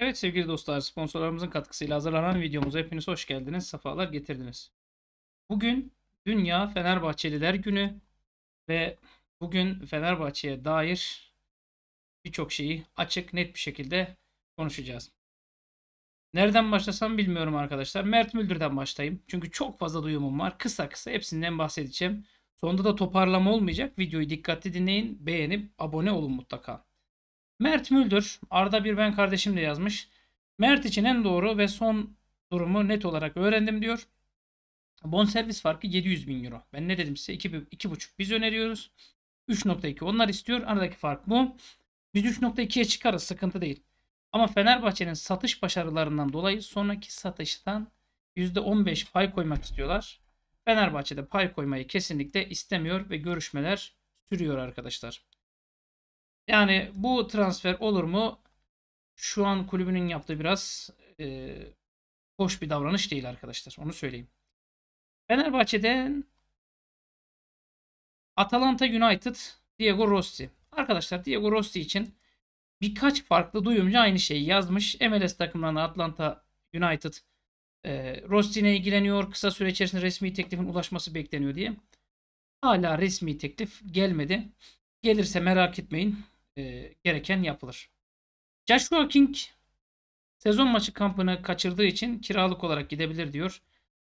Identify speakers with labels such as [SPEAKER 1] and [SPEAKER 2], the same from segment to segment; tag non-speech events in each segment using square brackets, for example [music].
[SPEAKER 1] Evet sevgili dostlar sponsorlarımızın katkısıyla hazırlanan videomuza hepiniz hoş geldiniz. Sefalar getirdiniz. Bugün Dünya Fenerbahçeliler Günü ve bugün Fenerbahçe'ye dair birçok şeyi açık net bir şekilde konuşacağız. Nereden başlasam bilmiyorum arkadaşlar. Mert Müldür'den başlayayım. Çünkü çok fazla duyumum var. Kısa kısa hepsinden bahsedeceğim. Sonda da toparlama olmayacak. Videoyu dikkatli dinleyin. Beğenip abone olun mutlaka. Mert Müldür, Arda bir ben kardeşim de yazmış. Mert için en doğru ve son durumu net olarak öğrendim diyor. Bon servis farkı 700 bin euro. Ben ne dedim size? 2,5 biz öneriyoruz. 3.2 onlar istiyor. Aradaki fark bu. Biz 3.2'ye çıkarız sıkıntı değil. Ama Fenerbahçe'nin satış başarılarından dolayı sonraki satıştan %15 pay koymak istiyorlar. Fenerbahçe'de pay koymayı kesinlikle istemiyor ve görüşmeler sürüyor arkadaşlar. Yani bu transfer olur mu? Şu an kulübünün yaptığı biraz e, hoş bir davranış değil arkadaşlar. Onu söyleyeyim. Fenerbahçe'den Atalanta United Diego Rossi. Arkadaşlar Diego Rossi için birkaç farklı duyumcu aynı şeyi yazmış. MLS takımlarına Atlanta United e, Rossi'ne ilgileniyor. Kısa süre içerisinde resmi teklifin ulaşması bekleniyor diye. Hala resmi teklif gelmedi. Gelirse merak etmeyin. E, gereken yapılır. Joshua King sezon maçı kampını kaçırdığı için kiralık olarak gidebilir diyor.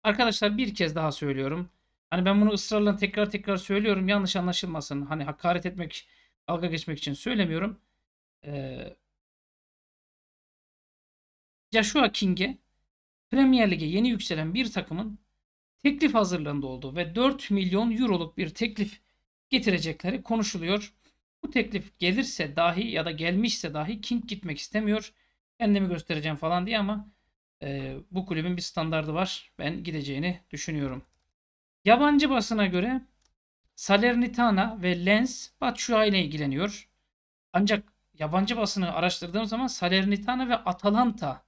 [SPEAKER 1] Arkadaşlar bir kez daha söylüyorum. Hani ben bunu ısrarla tekrar tekrar söylüyorum. Yanlış anlaşılmasın. Hani hakaret etmek, dalga geçmek için söylemiyorum. Ee, Joshua King'e Premier Lig'e yeni yükselen bir takımın teklif hazırlığında olduğu ve 4 milyon euroluk bir teklif getirecekleri konuşuluyor. Bu teklif gelirse dahi ya da gelmişse dahi King gitmek istemiyor. Kendimi göstereceğim falan diye ama e, bu kulübün bir standardı var. Ben gideceğini düşünüyorum. Yabancı basına göre Salernitana ve Lens Batshuayi ile ilgileniyor. Ancak yabancı basını araştırdığım zaman Salernitana ve Atalanta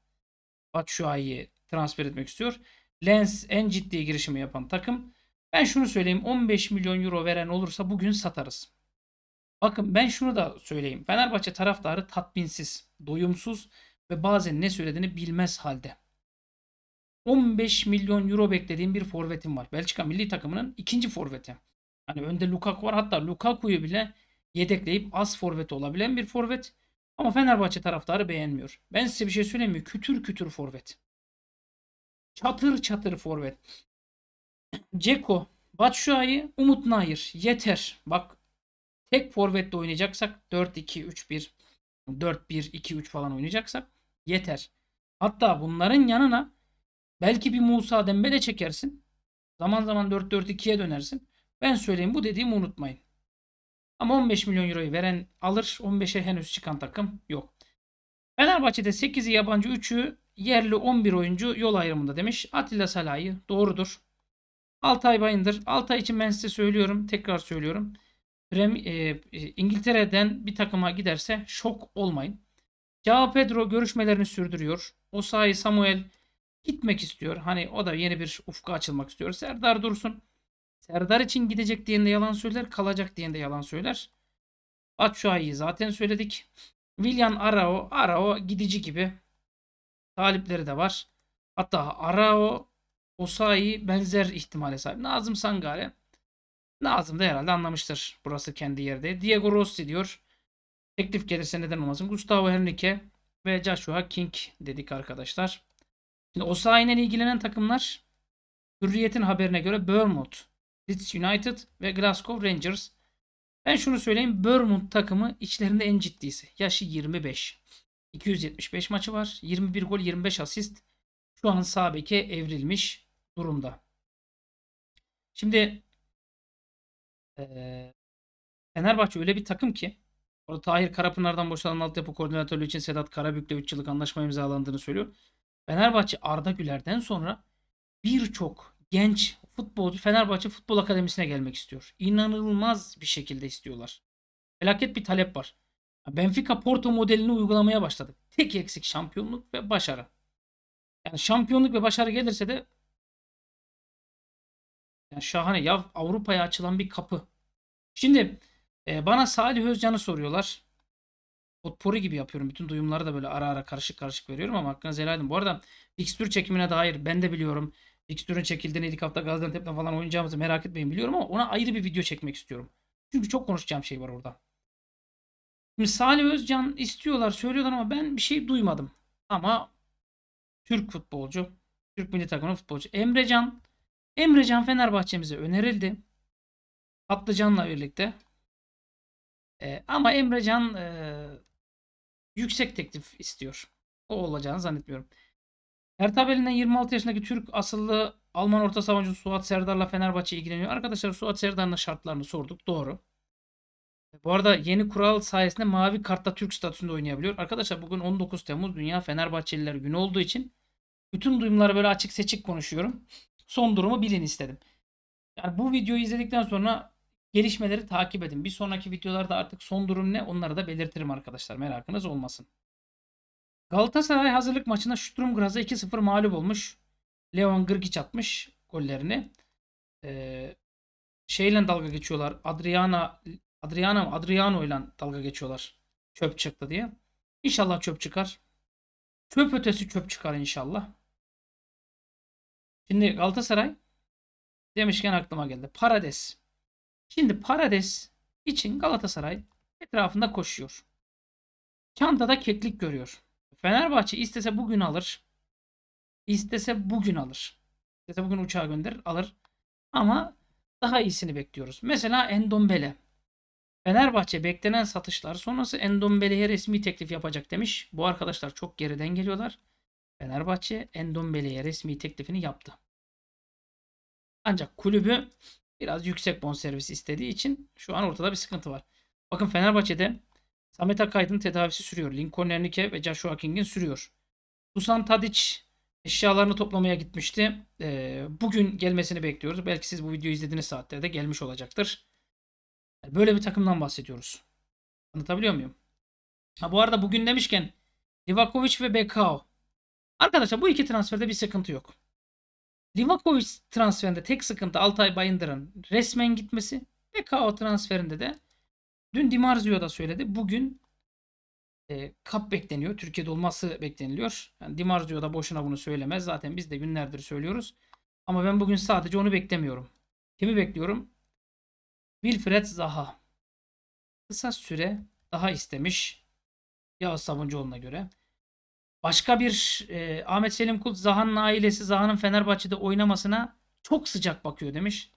[SPEAKER 1] Batshuayi'yi transfer etmek istiyor. Lens en ciddi girişimi yapan takım. Ben şunu söyleyeyim 15 milyon euro veren olursa bugün satarız. Bakın ben şunu da söyleyeyim. Fenerbahçe taraftarı tatminsiz, doyumsuz ve bazen ne söylediğini bilmez halde. 15 milyon euro beklediğim bir forvetim var. Belçika milli takımının ikinci forveti. Hani önde Lukaku var. Hatta Lukaku'yu bile yedekleyip az forvet olabilen bir forvet. Ama Fenerbahçe taraftarı beğenmiyor. Ben size bir şey söyleyeyim mi? Kütür kütür forvet. Çatır çatır forvet. Ceko, Batshuayi, Umut Nayır. Yeter. Bak Tek forvetle oynayacaksak 4-2-3-1, 4-1-2-3 falan oynayacaksak yeter. Hatta bunların yanına belki bir Musa de çekersin. Zaman zaman 4-4-2'ye dönersin. Ben söyleyeyim bu dediğimi unutmayın. Ama 15 milyon euroyu veren alır. 15'e henüz çıkan takım yok. Fenerbahçe'de 8'i yabancı 3'ü yerli 11 oyuncu yol ayrımında demiş. Atilla Salah'ı doğrudur. Altay Bayındır. Altay için ben size söylüyorum. Tekrar söylüyorum. Prem, e, e, İngiltere'den bir takıma giderse şok olmayın. Cao Pedro görüşmelerini sürdürüyor. Osayi Samuel gitmek istiyor. Hani o da yeni bir ufka açılmak istiyor. Serdar Dursun. Serdar için gidecek diyen de yalan söyler. Kalacak diyen de yalan söyler. Batshuayi'yi zaten söyledik. William Arao. Arao gidici gibi. Talipleri de var. Hatta Arao Osayi benzer ihtimale sahip. Nazım Sangare. Nazım da herhalde anlamıştır. Burası kendi yerde. Diego Rossi diyor. Teklif gelirse neden olmasın. Gustavo Henrique ve Joshua King dedik arkadaşlar. Şimdi Osayi'nin ilgilenen takımlar Hürriyet'in haberine göre Bournemouth, Leeds United ve Glasgow Rangers. Ben şunu söyleyeyim. Bournemouth takımı içlerinde en ciddisi. Yaşı 25. 275 maçı var. 21 gol 25 asist. Şu an sağ beke evrilmiş durumda. Şimdi Fenerbahçe öyle bir takım ki orada Tahir Karapınar'dan boşalan altyapı koordinatörlüğü için Sedat Karabük'le 3 yıllık anlaşma imzalandığını söylüyor. Fenerbahçe Arda Güler'den sonra birçok genç futbolcu Fenerbahçe Futbol Akademisi'ne gelmek istiyor. İnanılmaz bir şekilde istiyorlar. Felaket bir talep var. Benfica Porto modelini uygulamaya başladı. Tek eksik şampiyonluk ve başarı. Yani şampiyonluk ve başarı gelirse de yani şahane. Ya Avrupa'ya açılan bir kapı. Şimdi e, bana Salih Özcan'ı soruyorlar. Potpori gibi yapıyorum. Bütün duyumları da böyle ara ara karışık karışık veriyorum ama hakkınız helal edin. Bu arada fikstür çekimine dair ben de biliyorum. Fikstürün çekildiğini ilk hafta Gaziantep'te falan oynayacağımızı merak etmeyin biliyorum ama ona ayrı bir video çekmek istiyorum. Çünkü çok konuşacağım şey var orada. Şimdi Salih Özcan istiyorlar söylüyorlar ama ben bir şey duymadım. Ama Türk futbolcu, Türk milli takımının futbolcu. Emrecan Emrecan Fenerbahçe'mize önerildi. Patlıcan'la birlikte. E, ama Emrecan e, yüksek teklif istiyor. O olacağını zannetmiyorum. Ertabel'inden 26 yaşındaki Türk asıllı Alman orta savuncu Suat Serdar'la Fenerbahçe ilgileniyor. Arkadaşlar Suat Serdar'ın şartlarını sorduk. Doğru. E, bu arada yeni kural sayesinde mavi kartta Türk statüsünde oynayabiliyor. Arkadaşlar bugün 19 Temmuz Dünya Fenerbahçeliler günü olduğu için bütün duyumları böyle açık seçik konuşuyorum son durumu bilin istedim. Yani bu videoyu izledikten sonra gelişmeleri takip edin. Bir sonraki videolarda artık son durum ne onları da belirtirim arkadaşlar. Merakınız olmasın. Galatasaray hazırlık maçında Sturmgraz'a 2-0 mağlup olmuş. Leon Grgic atmış gollerini. Ee, şeyle dalga geçiyorlar. Adriana Adriana mı? Adriano ile dalga geçiyorlar. Çöp çıktı diye. İnşallah çöp çıkar. Çöp ötesi çöp çıkar inşallah. Şimdi Galatasaray demişken aklıma geldi. Parades. Şimdi Parades için Galatasaray etrafında koşuyor. Çantada keklik görüyor. Fenerbahçe istese bugün alır. İstese bugün alır. İstese bugün uçağa gönder alır. Ama daha iyisini bekliyoruz. Mesela Endombele. Fenerbahçe beklenen satışlar sonrası Endombele'ye resmi teklif yapacak demiş. Bu arkadaşlar çok geriden geliyorlar. Fenerbahçe Endombele'ye resmi teklifini yaptı. Ancak kulübü biraz yüksek bonservis istediği için şu an ortada bir sıkıntı var. Bakın Fenerbahçe'de Samet Akaydın tedavisi sürüyor. Lincoln Ernike ve Joshua King'in sürüyor. Susan Tadic eşyalarını toplamaya gitmişti. Ee, bugün gelmesini bekliyoruz. Belki siz bu videoyu izlediğiniz saatte de gelmiş olacaktır. Böyle bir takımdan bahsediyoruz. Anlatabiliyor muyum? Ha, bu arada bugün demişken Livakovic ve Bekao Arkadaşlar bu iki transferde bir sıkıntı yok. Livakovic transferinde tek sıkıntı Altay Bayındır'ın resmen gitmesi ve KO transferinde de dün Dimarzio da söyledi. Bugün e, kap bekleniyor. Türkiye'de olması bekleniliyor. Yani Dimarzio da boşuna bunu söylemez. Zaten biz de günlerdir söylüyoruz. Ama ben bugün sadece onu beklemiyorum. Kimi bekliyorum? Wilfred Zaha. Kısa süre daha istemiş Yağız Sabuncuoğlu'na göre. Başka bir e, Ahmet Selim Kul Zaha'nın ailesi Zaha'nın Fenerbahçe'de oynamasına çok sıcak bakıyor demiş.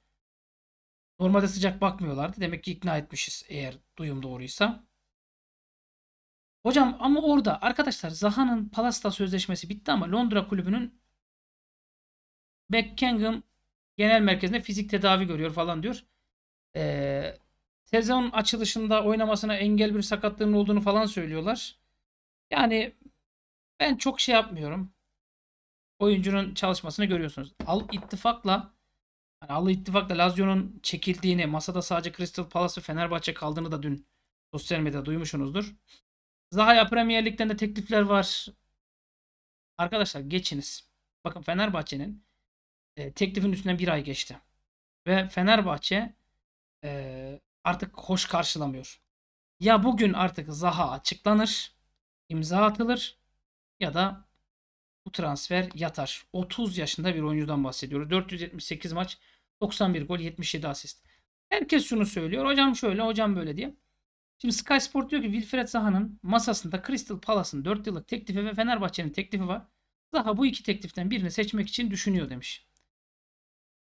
[SPEAKER 1] Normalde sıcak bakmıyorlardı. Demek ki ikna etmişiz eğer duyum doğruysa. Hocam ama orada arkadaşlar Zaha'nın Palas'ta sözleşmesi bitti ama Londra kulübünün Beckenham genel merkezinde fizik tedavi görüyor falan diyor. Ee, sezon açılışında oynamasına engel bir sakatlığının olduğunu falan söylüyorlar. Yani ben çok şey yapmıyorum. Oyuncunun çalışmasını görüyorsunuz. Al ittifakla yani Al ittifakla Lazio'nun çekildiğini, masada sadece Crystal Palace ve Fenerbahçe kaldığını da dün sosyal medyada duymuşsunuzdur. Zahaya Premier Lig'den de teklifler var. Arkadaşlar geçiniz. Bakın Fenerbahçe'nin e, teklifin üstünden bir ay geçti. Ve Fenerbahçe e, artık hoş karşılamıyor. Ya bugün artık Zaha açıklanır, imza atılır ya da bu transfer yatar. 30 yaşında bir oyuncudan bahsediyoruz. 478 maç, 91 gol, 77 asist. Herkes şunu söylüyor. Hocam şöyle, hocam böyle diye. Şimdi Sky Sport diyor ki Wilfred Zaha'nın masasında Crystal Palace'ın 4 yıllık teklifi ve Fenerbahçe'nin teklifi var. Zaha bu iki tekliften birini seçmek için düşünüyor demiş.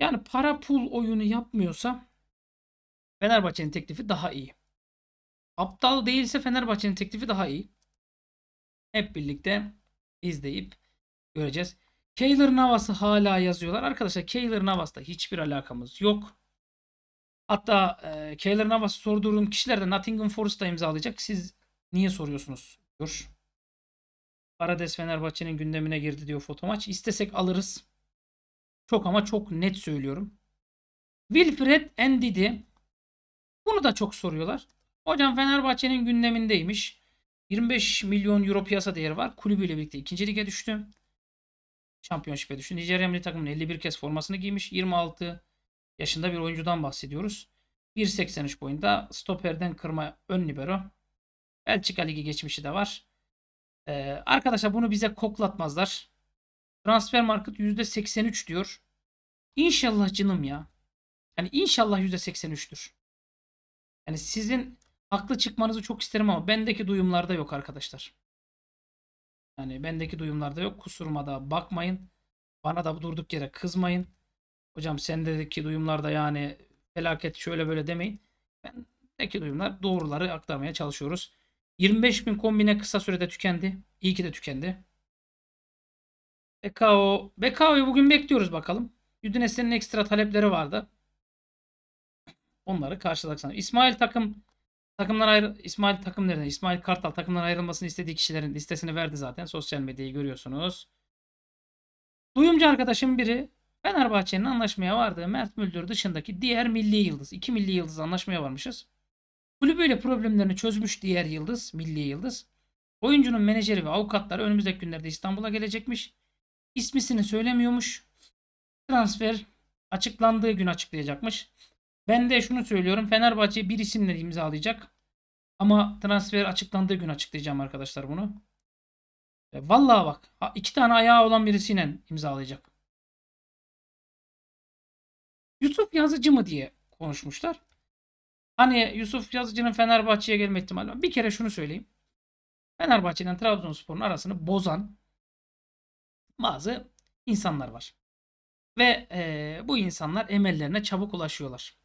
[SPEAKER 1] Yani para pul oyunu yapmıyorsa Fenerbahçe'nin teklifi daha iyi. Aptal değilse Fenerbahçe'nin teklifi daha iyi. Hep birlikte izleyip göreceğiz. Kaylor Navas'ı hala yazıyorlar. Arkadaşlar Kaylor Navas'ta hiçbir alakamız yok. Hatta e, Kaylor Navas'ı sorduğum kişiler de Nottingham Forest'ta imzalayacak. Siz niye soruyorsunuz? Dur. Parades Fenerbahçe'nin gündemine girdi diyor fotomaç. İstesek alırız. Çok ama çok net söylüyorum. Wilfred Endidi. Bunu da çok soruyorlar. Hocam Fenerbahçe'nin gündemindeymiş. 25 milyon euro piyasa değeri var. Kulübüyle birlikte ikinci lige düştü. Şampiyonşipe düştü. Nijerya milli takımının 51 kez formasını giymiş. 26 yaşında bir oyuncudan bahsediyoruz. 1.83 boyunda stoperden kırma ön libero. Belçika Ligi geçmişi de var. Ee, arkadaşlar bunu bize koklatmazlar. Transfer market %83 diyor. İnşallah canım ya. Yani inşallah %83'tür. Yani sizin Haklı çıkmanızı çok isterim ama bendeki duyumlarda yok arkadaşlar. Yani bendeki duyumlarda yok. Kusuruma da bakmayın. Bana da durduk yere kızmayın. Hocam sendeki duyumlarda yani felaket şöyle böyle demeyin. Bendeki duyumlar doğruları aktarmaya çalışıyoruz. 25 bin kombine kısa sürede tükendi. İyi ki de tükendi. Bekao. Bekao'yu bugün bekliyoruz bakalım. Udinese'nin ekstra talepleri vardı. Onları karşıladık İsmail takım Takımlar ayrı İsmail takımlarına İsmail Kartal takımdan ayrılmasını istediği kişilerin listesini verdi zaten. Sosyal medyayı görüyorsunuz. Duyumcu arkadaşım biri Fenerbahçe'nin anlaşmaya vardı. Mert Müldür dışındaki diğer milli yıldız. iki milli yıldız anlaşmaya varmışız. Kulübüyle problemlerini çözmüş diğer yıldız, milli yıldız. Oyuncunun menajeri ve avukatları önümüzdeki günlerde İstanbul'a gelecekmiş. İsmisini söylemiyormuş. Transfer açıklandığı gün açıklayacakmış. Ben de şunu söylüyorum. Fenerbahçe bir isimle imzalayacak. Ama transfer açıklandığı gün açıklayacağım arkadaşlar bunu. E, vallahi bak iki tane ayağı olan birisiyle imzalayacak. Yusuf Yazıcı mı diye konuşmuşlar. Hani Yusuf Yazıcı'nın Fenerbahçe'ye gelme ihtimali var. Bir kere şunu söyleyeyim. Fenerbahçe'den Trabzonspor'un arasını bozan bazı insanlar var. Ve e, bu insanlar emellerine çabuk ulaşıyorlar.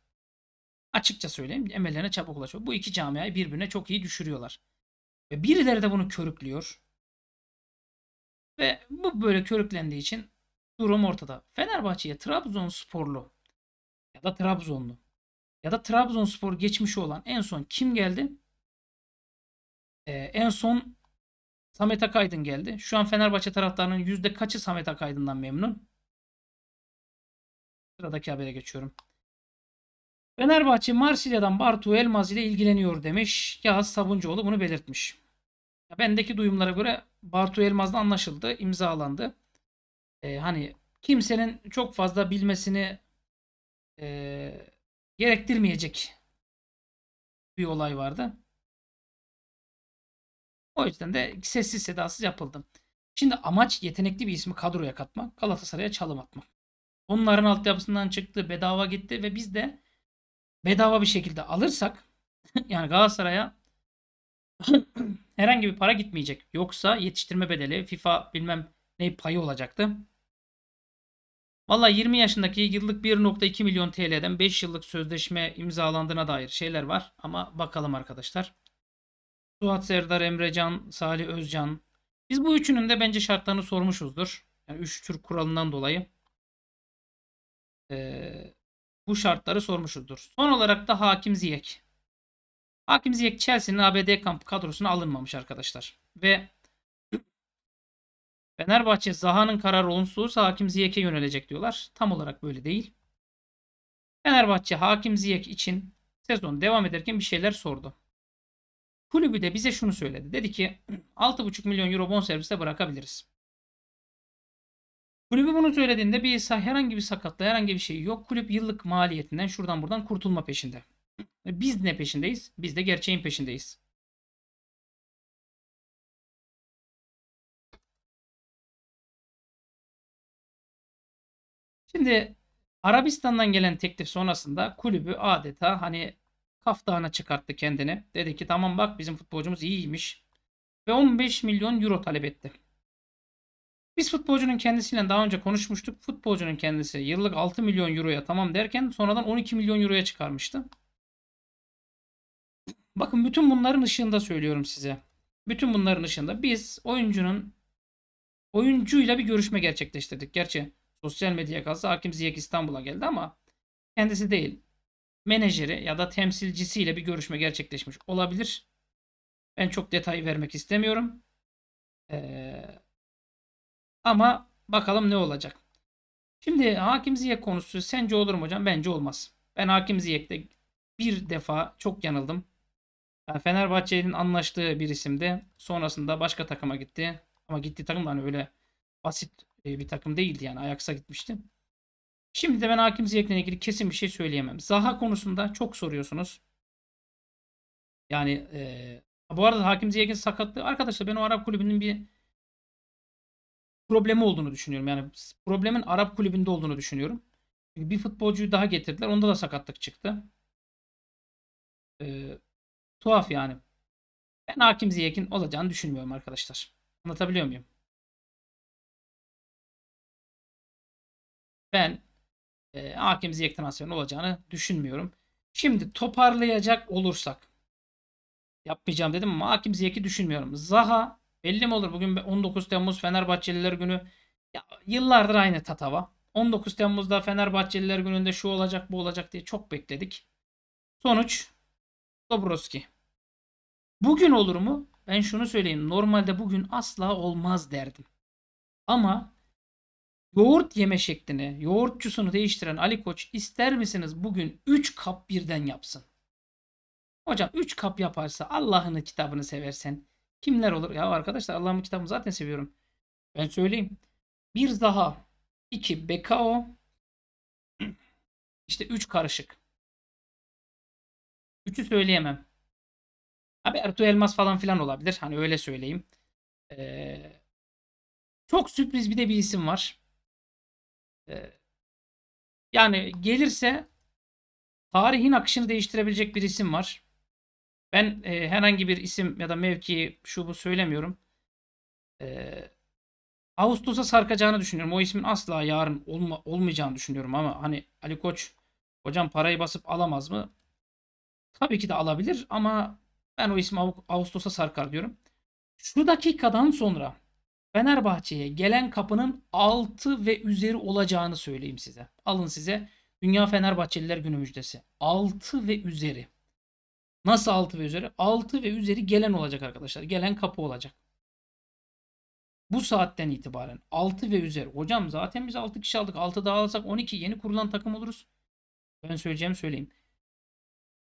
[SPEAKER 1] Açıkça söyleyeyim emellerine çabuk ulaşıyor. Bu iki camiayı birbirine çok iyi düşürüyorlar. Ve birileri de bunu körüklüyor. Ve bu böyle körüklendiği için durum ortada. Fenerbahçe'ye Trabzonsporlu ya da Trabzonlu ya da Trabzonspor geçmişi olan en son kim geldi? Ee, en son Samet Akaydın geldi. Şu an Fenerbahçe taraftarının yüzde kaçı Samet Akaydın'dan memnun? Sıradaki habere geçiyorum. Fenerbahçe Marsilya'dan Bartu Elmaz ile ilgileniyor demiş. Yağız Sabuncuoğlu bunu belirtmiş. Bendeki duyumlara göre Bartu Elmaz'la anlaşıldı, imzalandı. Ee, hani kimsenin çok fazla bilmesini e, gerektirmeyecek bir olay vardı. O yüzden de sessiz sedasız yapıldı. Şimdi amaç yetenekli bir ismi kadroya katmak, Galatasaray'a çalım atmak. Onların altyapısından çıktı, bedava gitti ve biz de bedava bir şekilde alırsak [laughs] yani Galatasaray'a herhangi bir para gitmeyecek. Yoksa yetiştirme bedeli FIFA bilmem ne payı olacaktı. Vallahi 20 yaşındaki yıllık 1.2 milyon TL'den 5 yıllık sözleşme imzalandığına dair şeyler var. Ama bakalım arkadaşlar. Suat Serdar, Emrecan, Salih Özcan. Biz bu üçünün de bence şartlarını sormuşuzdur. Yani 3 Türk kuralından dolayı. Ee, bu şartları sormuşuzdur. Son olarak da Hakim Ziyek. Hakim Ziyek Chelsea'nin ABD kamp kadrosuna alınmamış arkadaşlar. Ve [clears throat] Fenerbahçe Zaha'nın kararı olumsuzsa Hakim Ziyek'e yönelecek diyorlar. Tam olarak böyle değil. Fenerbahçe Hakim Ziyek için sezon devam ederken bir şeyler sordu. Kulübü de bize şunu söyledi. Dedi ki 6,5 [clears throat] milyon euro bonserviste bırakabiliriz. Kulübü bunu söylediğinde bir İsa herhangi bir sakatla herhangi bir şey yok. Kulüp yıllık maliyetinden şuradan buradan kurtulma peşinde. E, biz ne peşindeyiz? Biz de gerçeğin peşindeyiz. Şimdi Arabistan'dan gelen teklif sonrasında kulübü adeta hani kaftağına çıkarttı kendini. Dedi ki tamam bak bizim futbolcumuz iyiymiş. Ve 15 milyon euro talep etti. Biz futbolcunun kendisiyle daha önce konuşmuştuk. Futbolcunun kendisi yıllık 6 milyon euroya tamam derken sonradan 12 milyon euroya çıkarmıştı. Bakın bütün bunların ışığında söylüyorum size. Bütün bunların ışığında biz oyuncunun oyuncuyla bir görüşme gerçekleştirdik. Gerçi sosyal medyaya kalsa Hakim Ziyek İstanbul'a geldi ama kendisi değil. Menajeri ya da temsilcisiyle bir görüşme gerçekleşmiş olabilir. Ben çok detay vermek istemiyorum. Ee, ama bakalım ne olacak. Şimdi hakim ziyek konusu sence olur mu hocam? Bence olmaz. Ben hakim ziyekte bir defa çok yanıldım. Yani Fenerbahçe'nin anlaştığı bir isimdi. Sonrasında başka takıma gitti. Ama gittiği takım da hani öyle basit e, bir takım değildi yani. Ayaks'a gitmişti. Şimdi de ben hakim ziyekle ilgili kesin bir şey söyleyemem. Zaha konusunda çok soruyorsunuz. Yani e, bu arada hakim ziyekin sakatlığı. Arkadaşlar ben o Arap kulübünün bir problemi olduğunu düşünüyorum. Yani problemin Arap kulübünde olduğunu düşünüyorum. Çünkü bir futbolcuyu daha getirdiler. Onda da sakatlık çıktı. Ee, tuhaf yani. Ben Hakim Ziyek'in olacağını düşünmüyorum arkadaşlar. Anlatabiliyor muyum? Ben e, Hakim Ziyek transferinin olacağını düşünmüyorum. Şimdi toparlayacak olursak yapmayacağım dedim ama Hakim Ziyek'i düşünmüyorum. Zaha Belli mi olur? Bugün 19 Temmuz Fenerbahçeliler günü. Ya, yıllardır aynı tatava. 19 Temmuz'da Fenerbahçeliler gününde şu olacak bu olacak diye çok bekledik. Sonuç Dobrovski. Bugün olur mu? Ben şunu söyleyeyim. Normalde bugün asla olmaz derdim. Ama yoğurt yeme şeklini, yoğurtçusunu değiştiren Ali Koç ister misiniz bugün 3 kap birden yapsın? Hocam 3 kap yaparsa Allah'ını kitabını seversen Kimler olur? Ya arkadaşlar Allah'ın kitabını zaten seviyorum. Ben söyleyeyim. Bir daha iki Bekao, [clears throat] işte üç karışık. Üçü söyleyemem. Abi Ertuğ Elmas falan filan olabilir. Hani öyle söyleyeyim. Ee, çok sürpriz bir de bir isim var. Ee, yani gelirse tarihin akışını değiştirebilecek bir isim var. Ben e, herhangi bir isim ya da mevki şu bu söylemiyorum. E, Ağustos'a sarkacağını düşünüyorum. O ismin asla yarın olma, olmayacağını düşünüyorum ama hani Ali Koç hocam parayı basıp alamaz mı? Tabii ki de alabilir ama ben o ismi Ağustos'a sarkar diyorum. Şu dakikadan sonra Fenerbahçe'ye gelen kapının 6 ve üzeri olacağını söyleyeyim size. Alın size Dünya Fenerbahçeliler Günü müjdesi. 6 ve üzeri. Nasıl 6 ve üzeri? 6 ve üzeri gelen olacak arkadaşlar. Gelen kapı olacak. Bu saatten itibaren 6 ve üzeri. Hocam zaten biz 6 kişi aldık. 6 daha alsak 12 yeni kurulan takım oluruz. Ben söyleyeceğim söyleyeyim.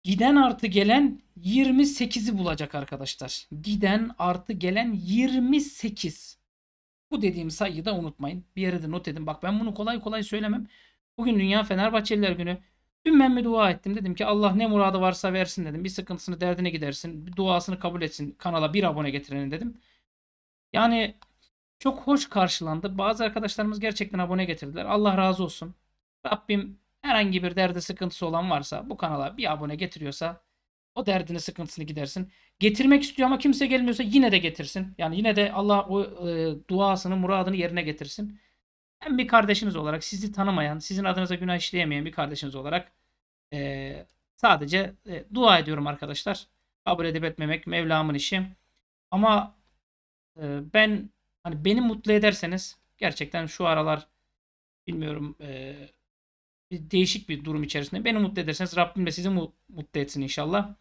[SPEAKER 1] Giden artı gelen 28'i bulacak arkadaşlar. Giden artı gelen 28. Bu dediğim sayıyı da unutmayın. Bir yere de not edin. Bak ben bunu kolay kolay söylemem. Bugün Dünya Fenerbahçeliler Günü. Ümmemi dua ettim. Dedim ki Allah ne muradı varsa versin dedim. Bir sıkıntısını derdine gidersin. Bir duasını kabul etsin. Kanala bir abone getirenin dedim. Yani çok hoş karşılandı. Bazı arkadaşlarımız gerçekten abone getirdiler. Allah razı olsun. Rabbim herhangi bir derdi sıkıntısı olan varsa bu kanala bir abone getiriyorsa o derdini sıkıntısını gidersin. Getirmek istiyor ama kimse gelmiyorsa yine de getirsin. Yani yine de Allah o e, duasını muradını yerine getirsin ben bir kardeşiniz olarak sizi tanımayan, sizin adınıza günah işleyemeyen bir kardeşiniz olarak e, sadece e, dua ediyorum arkadaşlar. Kabul edip etmemek Mevlam'ın işi. Ama e, ben hani beni mutlu ederseniz gerçekten şu aralar bilmiyorum e, bir değişik bir durum içerisinde. Beni mutlu ederseniz Rabbim de sizi mutlu etsin inşallah.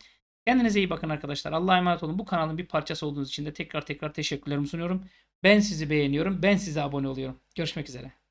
[SPEAKER 1] Kendinize iyi bakın arkadaşlar. Allah'a emanet olun. Bu kanalın bir parçası olduğunuz için de tekrar tekrar teşekkürlerimi sunuyorum. Ben sizi beğeniyorum. Ben size abone oluyorum. Görüşmek üzere.